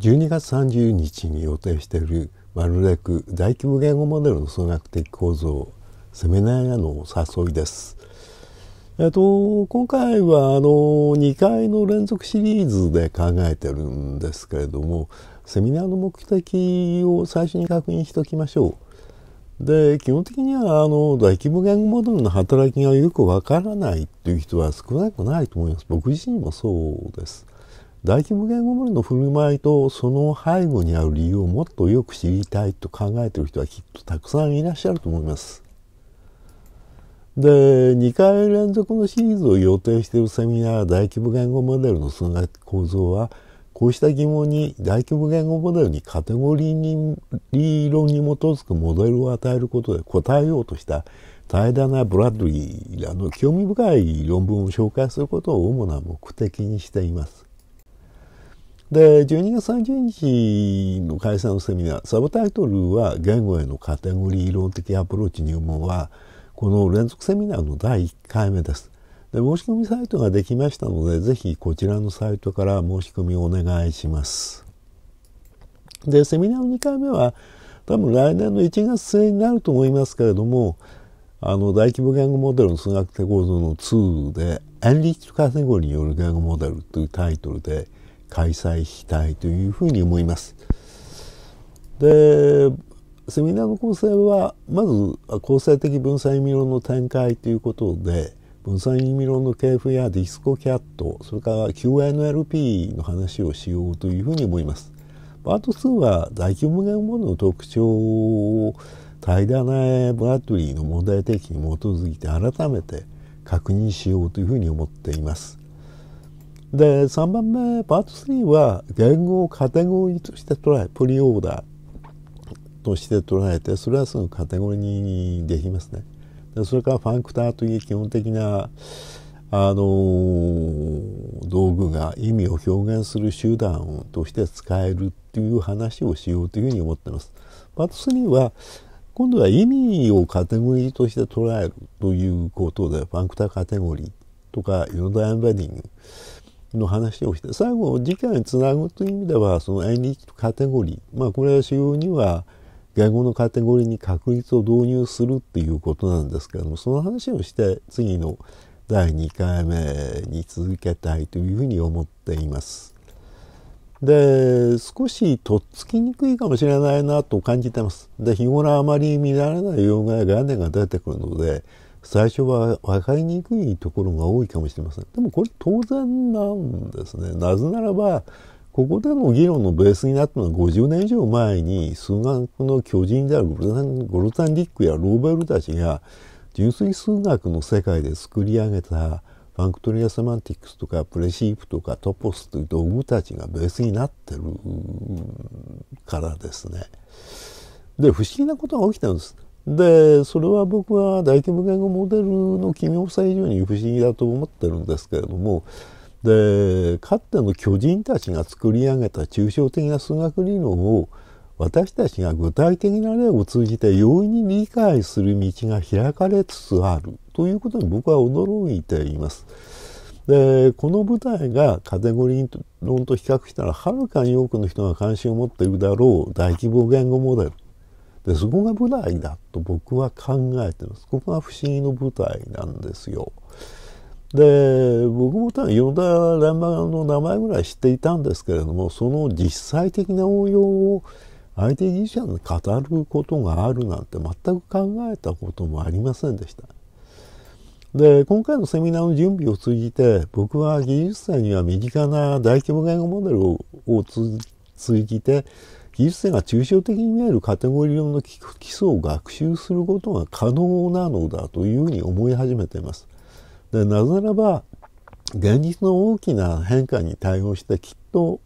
12月30日に予定しているまレク大規模言語モデルの数学的構造セミナーへの誘いです。えっと、今回はあの2回の連続シリーズで考えてるんですけれどもセミナーの目的を最初に確認しておきましょう。で基本的にはあの大規模言語モデルの働きがよくわからないっていう人は少なくないと思います。僕自身もそうです。大規模言語モデルの振る舞いとその背後にある理由をもっとよく知りたいと考えている人はきっとたくさんいらっしゃると思います。で2回連続のシリーズを予定しているセミナー大規模言語モデルの数学構造はこうした疑問に大規模言語モデルにカテゴリーに理論に基づくモデルを与えることで答えようとした平らなブラッドリーらの興味深い論文を紹介することを主な目的にしています。で、12月30日の解散のセミナー、サブタイトルは言語へのカテゴリー論的アプローチ入門は、この連続セミナーの第1回目です。で、申し込みサイトができましたので、ぜひこちらのサイトから申し込みをお願いします。で、セミナーの2回目は、多分来年の1月末になると思いますけれども、あの大規模言語モデルの数学的構造の2で「エンリッチカテゴリーによる言語モデル」というタイトルで開催したいというふうに思います。でセミナーの構成はまず構成的分散意味論の展開ということで分散意味論の系譜やディスコキャットそれから QNLP の話をしようというふうに思います。パート2は大規模言語の特徴をタイダナエ・ブラッドリーの問題提起に基づいて改めて確認しようというふうに思っています。で、3番目、パート3は、言語をカテゴリーとして捉え、プリオーダーとして捉えて、それはすぐカテゴリーにできますね。でそれからファンクターという基本的な、あのー、道具が意味を表現する手段として使えるという話をしようというふうに思っています。パート3は、今度は意味をカテゴリーとして捉えるということで、ファンクターカテゴリーとか、ユノダエンベディング、の話をして最後次回につなぐという意味ではその演劇とカテゴリーまあこれは主要には言語のカテゴリーに確率を導入するっていうことなんですけれどもその話をして次の第2回目に続けたいというふうに思っています。で少しとっつきにくいかもしれないなと感じてます。で日頃あまり見られない用語や概念が出てくるので最初は分かりにくいところが多いかもしれません。でもこれ当然なんですね。なぜならば、ここでの議論のベースになったのは50年以上前に数学の巨人であるゴルタン・ゴルタンリックやローベルたちが純粋数学の世界で作り上げたファンクトリア・セマンティックスとかプレシープとかトポスという道具たちがベースになってるからですね。で不思議なことが起きたんです。で、それは僕は大規模言語モデルの奇妙性以上に不思議だと思ってるんですけれども、で、かつての巨人たちが作り上げた抽象的な数学理論を私たちが具体的な例を通じて容易に理解する道が開かれつつあるということに僕は驚いています。でこの舞台がカテゴリー論と比較したらはるかに多くの人が関心を持っているだろう大規模言語モデルでそこが舞台だと僕は考えてるすここが不思議の舞台なんですよ。で僕も多分米田連番の名前ぐらい知っていたんですけれどもその実際的な応用を IT 技術者に語ることがあるなんて全く考えたこともありませんでした。で今回のセミナーの準備を通じて僕は技術者には身近な大規模言語モデルを通じて技術者が抽象的に見えるカテゴリーの基礎を学習することが可能なのだというふうに思い始めています。でなぜならば現実の大きな変化に対応してきっと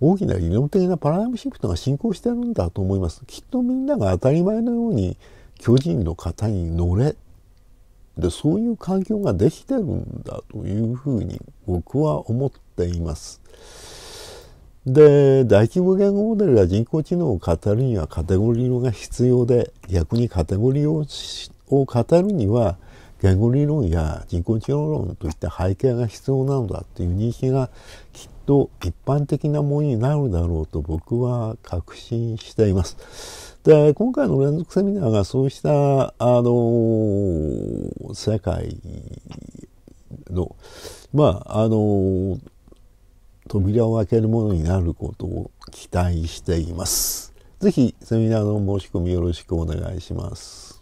大きな理論的なパラダイムシフトが進行してるんだと思います。きっとみんなが当たり前のように巨人の型に乗れでそういう環境ができてるんだというふうに僕は思っています。で、大規模言語モデルが人工知能を語るにはカテゴリー論が必要で、逆にカテゴリーを語るには、言語理論や人工知能論といった背景が必要なのだという認識がきっと一般的なものになるだろうと僕は確信しています。で、今回の連続セミナーがそうした、あの世界の、まあ、あの扉を開けるものになることを期待しています。ぜひセミナーの申し込みよろしくお願いします。